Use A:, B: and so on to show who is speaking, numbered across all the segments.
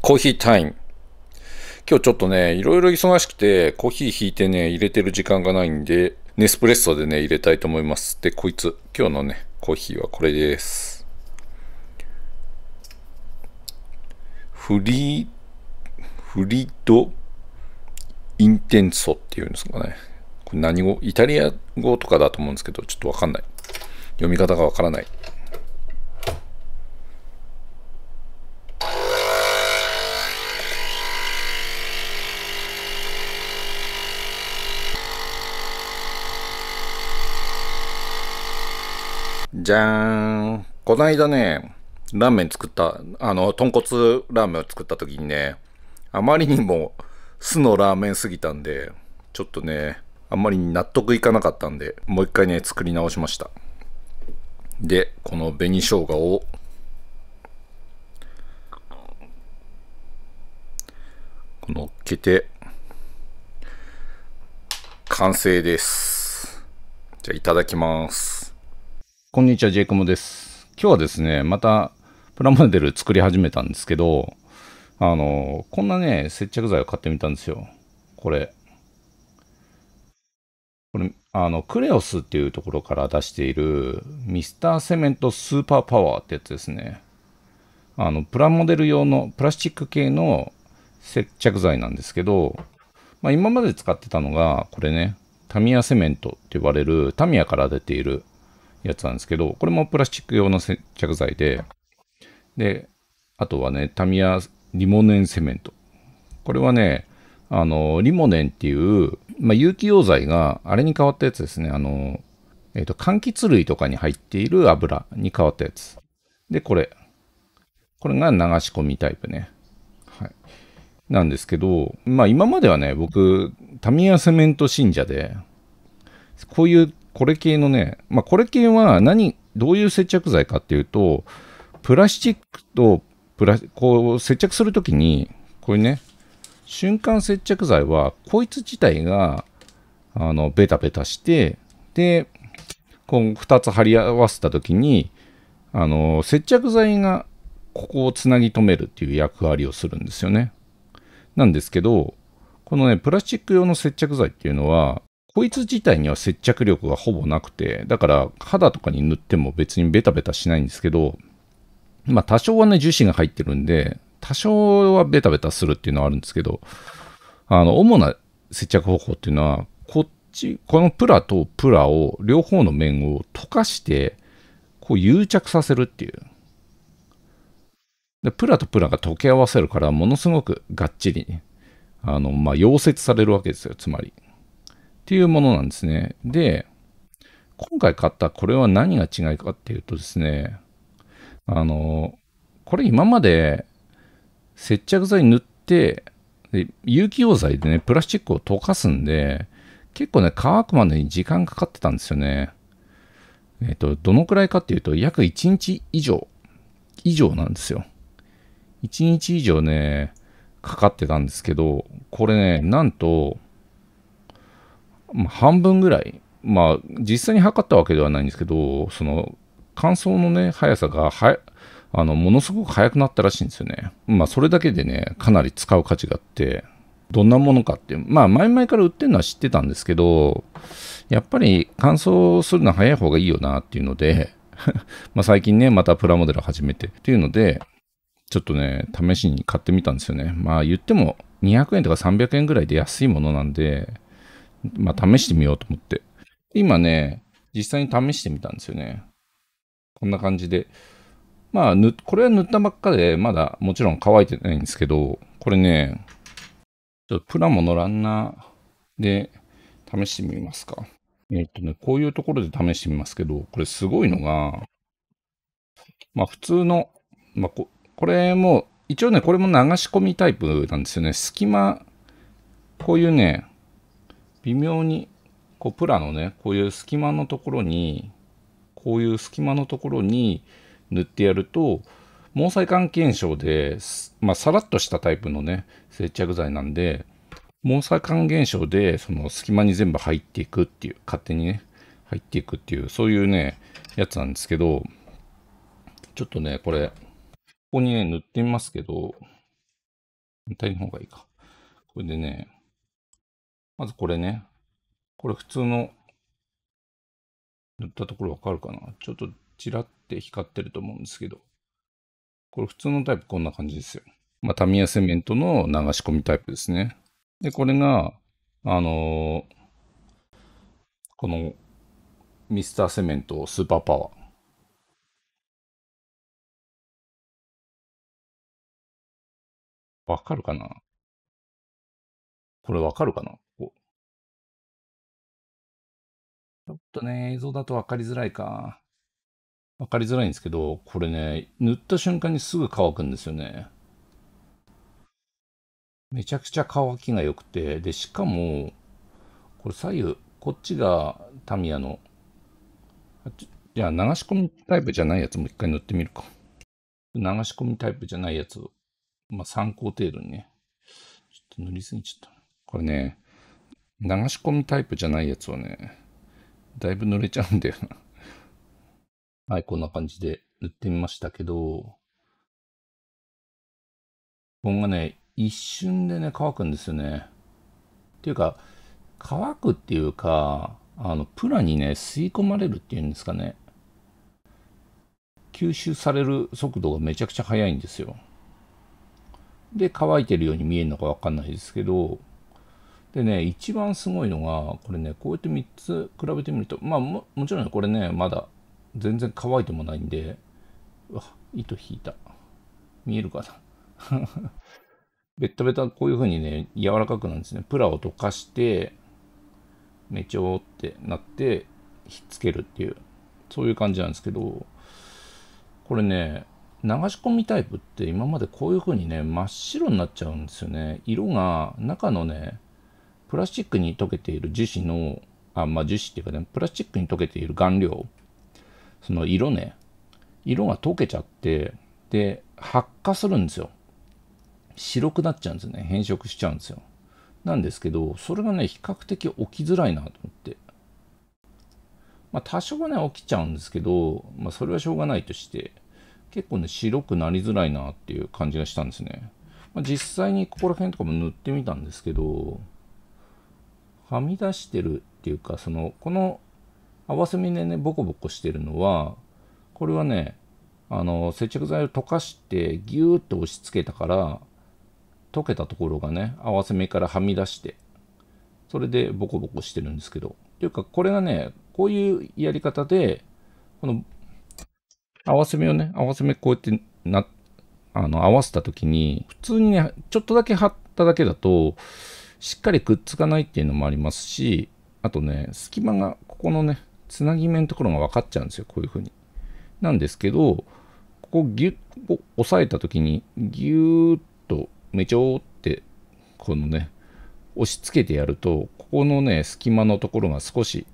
A: コーヒータイム。今日ちょっとね、いろいろ忙しくて、コーヒー引いてね、入れてる時間がないんで、ネスプレッソでね、入れたいと思います。で、こいつ、今日のね、コーヒーはこれです。フリー、フリードインテンソっていうんですかね。これ何語イタリア語とかだと思うんですけど、ちょっとわかんない。読み方がわからない。じゃーん。この間ね、ラーメン作った、あの、豚骨ラーメンを作った時にね、あまりにも酢のラーメンすぎたんで、ちょっとね、あんまり納得いかなかったんで、もう一回ね、作り直しました。で、この紅生姜を、このっけて、完成です。じゃあ、いただきます。こんにちは、ジェイコモです。今日はですね、また、プラモデル作り始めたんですけど、あの、こんなね、接着剤を買ってみたんですよ。これ。これ、あの、クレオスっていうところから出している、ミスターセメントスーパーパワーってやつですね。あの、プラモデル用のプラスチック系の接着剤なんですけど、まあ、今まで使ってたのが、これね、タミヤセメントって呼ばれる、タミヤから出ているやつなんですけど、これもプラスチック用の接着剤で、で、あとはね、タミヤリモネンセメント。これはね、あの、リモネンっていう、まあ、有機溶剤があれに変わったやつですね。あの、えっ、ー、と、柑橘類とかに入っている油に変わったやつ。で、これ。これが流し込みタイプね。はい。なんですけど、まあ今まではね、僕、タミヤセメント信者で、こういうこれ系のね、まあこれ系は何、どういう接着剤かっていうと、プラスチックとプラ、こう接着するときに、これね、瞬間接着剤は、こいつ自体が、あの、ベタベタして、で、この2つ貼り合わせた時に、あの、接着剤がここをつなぎ止めるっていう役割をするんですよね。なんですけど、このね、プラスチック用の接着剤っていうのは、こいつ自体には接着力がほぼなくて、だから肌とかに塗っても別にベタベタしないんですけど、まあ多少はね、樹脂が入ってるんで、多少はベタベタするっていうのはあるんですけど、あの、主な接着方法っていうのは、こっち、このプラとプラを、両方の面を溶かして、こう誘着させるっていう。で、プラとプラが溶け合わせるから、ものすごくがっちり、あの、まあ、溶接されるわけですよ、つまり。っていうものなんですね。で、今回買ったこれは何が違いかっていうとですね、あの、これ今まで接着剤塗って、で有機溶剤でね、プラスチックを溶かすんで、結構ね、乾くまでに時間かかってたんですよね。えっと、どのくらいかっていうと、約1日以上、以上なんですよ。1日以上ね、かかってたんですけど、これね、なんと、ま半分ぐらい、まあ、実際に測ったわけではないんですけど、その、乾燥のね、速さがは、あの、ものすごく速くなったらしいんですよね。まあ、それだけでね、かなり使う価値があって、どんなものかって、まあ、前々から売ってるのは知ってたんですけど、やっぱり乾燥するのは早い方がいいよなっていうので、まあ最近ね、またプラモデル始めてっていうので、ちょっとね、試しに買ってみたんですよね。まあ言っても200円とか300円ぐらいで安いものなんで、まあ試してみようと思って。今ね、実際に試してみたんですよね。こんな感じで。まあ、これは塗ったばっかで、まだもちろん乾いてないんですけど、これね、ちょっとプラモのランナーで試してみますか。えっ、とね、こういうところで試してみますけど、これすごいのが、まあ普通の、まあこ、これも、一応ね、これも流し込みタイプなんですよね。隙間、こういうね、微妙に、こうプラのね、こういう隙間のところに、こういう隙間のところに、塗ってやると毛細管検証で、まあ、さらっとしたタイプのね接着剤なんで毛細管現象でその隙間に全部入っていくっていう勝手にね入っていくっていうそういうねやつなんですけどちょっとねこれここにね塗ってみますけど反対の方がいいかこれでねまずこれねこれ普通の塗ったところわかるかなちょっとちらっって光ってると思うんですけど、これ普通のタイプこんな感じですよ。まあ、タミヤセメントの流し込みタイプですね。で、これが、あのー、このミスターセメントスーパーパワー。わかるかなこれわかるかなここちょっとね、映像だとわかりづらいか。わかりづらいんですけど、これね、塗った瞬間にすぐ乾くんですよね。めちゃくちゃ乾きが良くて、で、しかも、これ左右、こっちがタミヤの、ゃあ流し込みタイプじゃないやつも一回塗ってみるか。流し込みタイプじゃないやつを、まあ、参考程度にね。ちょっと塗りすぎちゃった。これね、流し込みタイプじゃないやつはね、だいぶ濡れちゃうんだよな。はい、こんな感じで塗ってみましたけど、これがね、一瞬でね、乾くんですよね。っていうか、乾くっていうか、あの、プラにね、吸い込まれるっていうんですかね。吸収される速度がめちゃくちゃ速いんですよ。で、乾いてるように見えるのかわかんないですけど、でね、一番すごいのが、これね、こうやって3つ比べてみると、まあも、もちろんこれね、まだ全然乾いてもないんで、うわ、糸引いた。見えるかな ベタベタこういう風にね、柔らかくなるんですね。プラを溶かして、めちょってなって、ひっつけるっていう、そういう感じなんですけど、これね、流し込みタイプって今までこういう風にね、真っ白になっちゃうんですよね。色が中のね、プラスチックに溶けている樹脂の、あ、まあ樹脂っていうかね、プラスチックに溶けている顔料その色ね、色が溶けちゃって、で、発火するんですよ。白くなっちゃうんですね。変色しちゃうんですよ。なんですけど、それがね、比較的起きづらいなと思って。まあ、多少はね、起きちゃうんですけど、まあ、それはしょうがないとして、結構ね、白くなりづらいなっていう感じがしたんですね。まあ、実際にここら辺とかも塗ってみたんですけど、はみ出してるっていうか、その、この合わせ目でねボコボコしてるのはこれはねあの接着剤を溶かしてギューッと押し付けたから溶けたところがね合わせ目からはみ出してそれでボコボコしてるんですけどというかこれがねこういうやり方でこの合わせ目をね合わせ目こうやってなあの合わせた時に普通にねちょっとだけ貼っただけだとしっかりくっつかないっていうのもありますしあとね隙間がここのねつなぎ目のところが分かっちゃうんですよ、こういうふうに。なんですけど、ここギュッ、押さえた時に、ギューッと、めちょーって、このね、押し付けてやると、ここのね、隙間のところが少し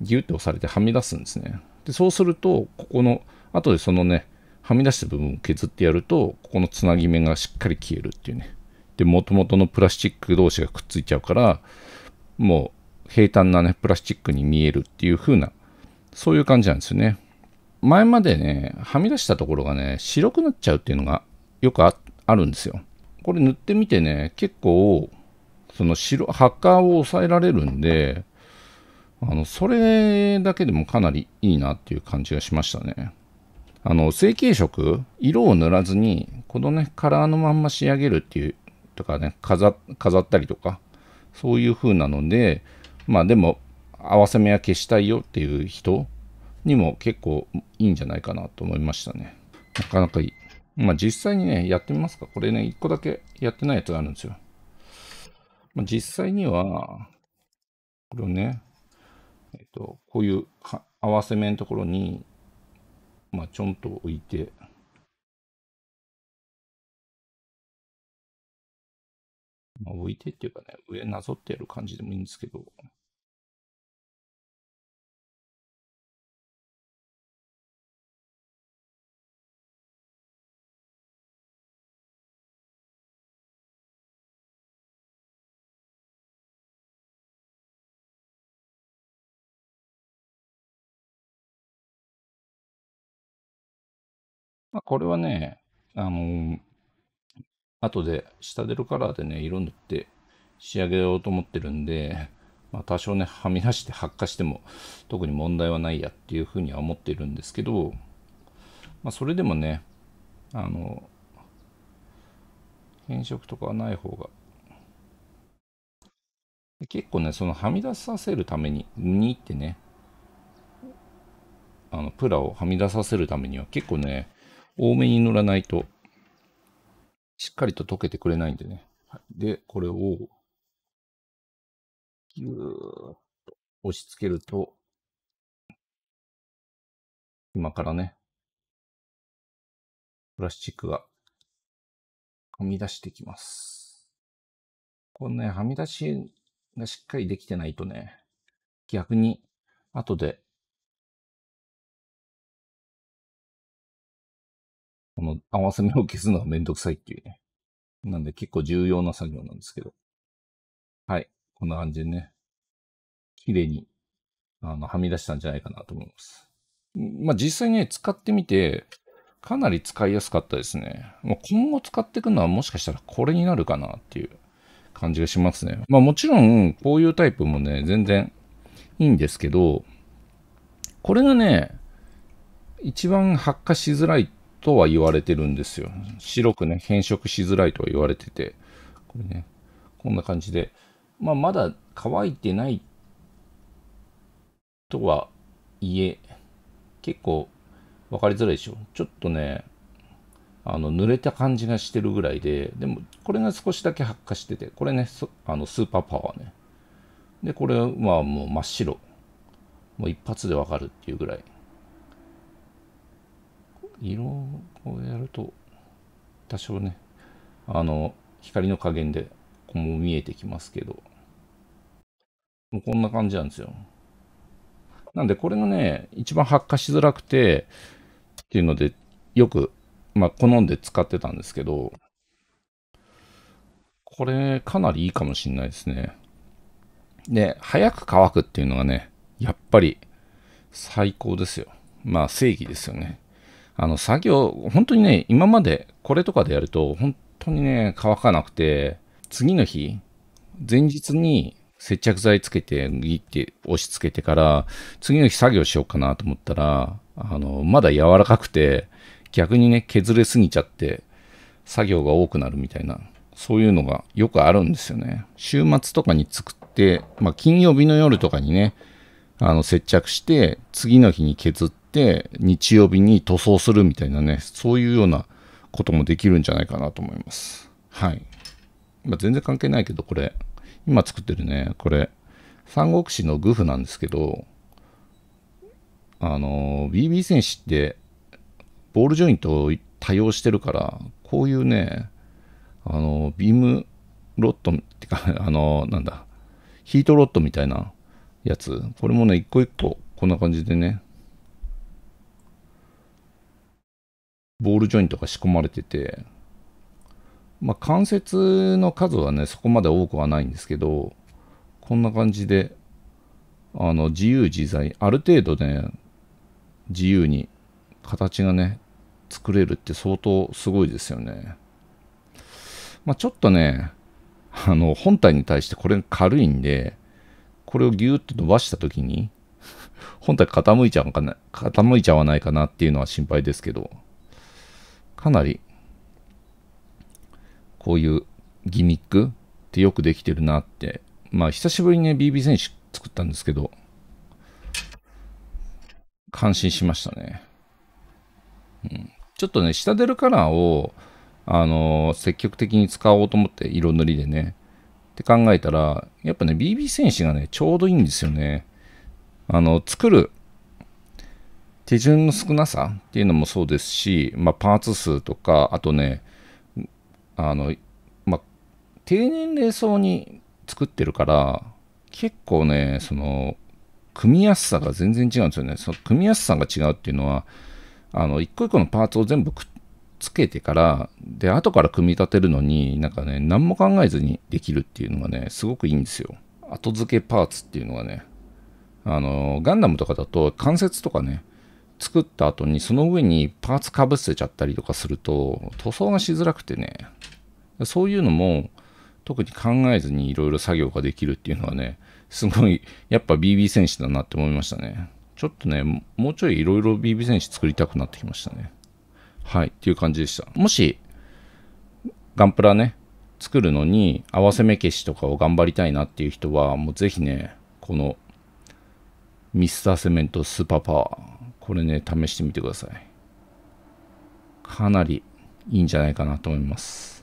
A: ギュッと押されてはみ出すんですね。で、そうすると、ここの、後でそのね、はみ出した部分を削ってやると、ここのつなぎ目がしっかり消えるっていうね。で、元々のプラスチック同士がくっついちゃうから、もう平坦なね、プラスチックに見えるっていう風なそういう感じなんですよね。前までね、はみ出したところがね、白くなっちゃうっていうのがよくあるんですよ。これ塗ってみてね、結構、その白、発火を抑えられるんで、あの、それだけでもかなりいいなっていう感じがしましたね。あの、成形色、色を塗らずに、このね、カラーのまんま仕上げるっていう、とかね、飾ったりとか、そういう風なので、まあでも、合わせ目は消したいよっていう人にも結構いいんじゃないかなと思いましたね。なかなかいい。まあ実際にね、やってみますか。これね、1個だけやってないやつがあるんですよ。まあ、実際には、これをね、えっと、こういう合わせ目のところに、まあちょんと置いて、まあ、置いてっていうかね、上なぞってやる感じでもいいんですけど、まあ、これはね、あの後で下出るカラーでね、色塗って仕上げようと思ってるんで、まあ、多少ね、はみ出して発火しても特に問題はないやっていうふうには思っているんですけど、まあ、それでもね、あの、変色とかはない方が。結構ね、そのはみ出させるために、にってね、あの、プラをはみ出させるためには結構ね、多めに塗らないと、しっかりと溶けてくれないんでね。で、これを、ぎゅーっと押し付けると、今からね、プラスチックがはみ出してきます。このね、はみ出しがしっかりできてないとね、逆に後でこの合わせ目を消すのがめんどくさいっていうね。なんで結構重要な作業なんですけど。はい。こんな感じでね、綺麗に、あの、はみ出したんじゃないかなと思います。まあ、実際ね、使ってみて、かなり使いやすかったですね。ま今後使っていくのはもしかしたらこれになるかなっていう感じがしますね。まあもちろん、こういうタイプもね、全然いいんですけど、これがね、一番発火しづらいとは言われてるんですよ。白くね、変色しづらいとは言われてて、これね、こんな感じで、まあ、まだ乾いてないとはいえ、結構分かりづらいでしょ。ちょっとね、あの濡れた感じがしてるぐらいで、でもこれが少しだけ発火してて、これね、あのスーパーパワーね。で、これはもう真っ白。もう一発でわかるっていうぐらい。色をこうやると多少ねあの光の加減でここも見えてきますけどもうこんな感じなんですよなんでこれがね一番発火しづらくてっていうのでよくまあ好んで使ってたんですけどこれかなりいいかもしんないですねで早く乾くっていうのがねやっぱり最高ですよまあ正義ですよねあの作業、本当にね、今までこれとかでやると、本当にね、乾かなくて、次の日、前日に接着剤つけて、ギって押し付けてから、次の日作業しようかなと思ったら、あの、まだ柔らかくて、逆にね、削れすぎちゃって、作業が多くなるみたいな、そういうのがよくあるんですよね。週末とかに作って、まあ、金曜日の夜とかにね、あの、接着して、次の日に削っって日曜日に塗装するみたいなねそういうようなこともできるんじゃないかなと思いますはい、まあ、全然関係ないけどこれ今作ってるねこれ三国志のグフなんですけどあの BB 戦士ってボールジョイントを多用してるからこういうねあのビームロットってか あのなんだヒートロットみたいなやつこれもね一個一個こんな感じでねボールジョイントが仕込まれてて、まあ、関節の数はね、そこまで多くはないんですけど、こんな感じで、あの、自由自在、ある程度ね、自由に形がね、作れるって相当すごいですよね。まあ、ちょっとね、あの、本体に対してこれが軽いんで、これをギューッと伸ばした時に、本体傾いちゃうかな、傾いちゃわないかなっていうのは心配ですけど、かなりこういうギミックってよくできてるなって。まあ久しぶりにね BB 戦士作ったんですけど、感心しましたね。うん、ちょっとね、下出るカラーを、あのー、積極的に使おうと思って色塗りでね。って考えたら、やっぱね、BB 戦士がね、ちょうどいいんですよね。あの、作る手順の少なさっていうのもそうですし、まあ、パーツ数とか、あとね、あの、まあ、低年齢層に作ってるから、結構ね、その、組みやすさが全然違うんですよね。その組みやすさが違うっていうのは、あの、一個一個のパーツを全部くっつけてから、で、後から組み立てるのに、なんかね、何も考えずにできるっていうのがね、すごくいいんですよ。後付けパーツっていうのがね、あの、ガンダムとかだと関節とかね、作った後にその上にパーツかぶせちゃったりとかすると塗装がしづらくてねそういうのも特に考えずにいろいろ作業ができるっていうのはねすごいやっぱ BB 戦士だなって思いましたねちょっとねもうちょいいろいろ BB 戦士作りたくなってきましたねはいっていう感じでしたもしガンプラね作るのに合わせ目消しとかを頑張りたいなっていう人はもうぜひねこのミスターセメントスーパーパワーこれね、試してみてください。かなりいいんじゃないかなと思います。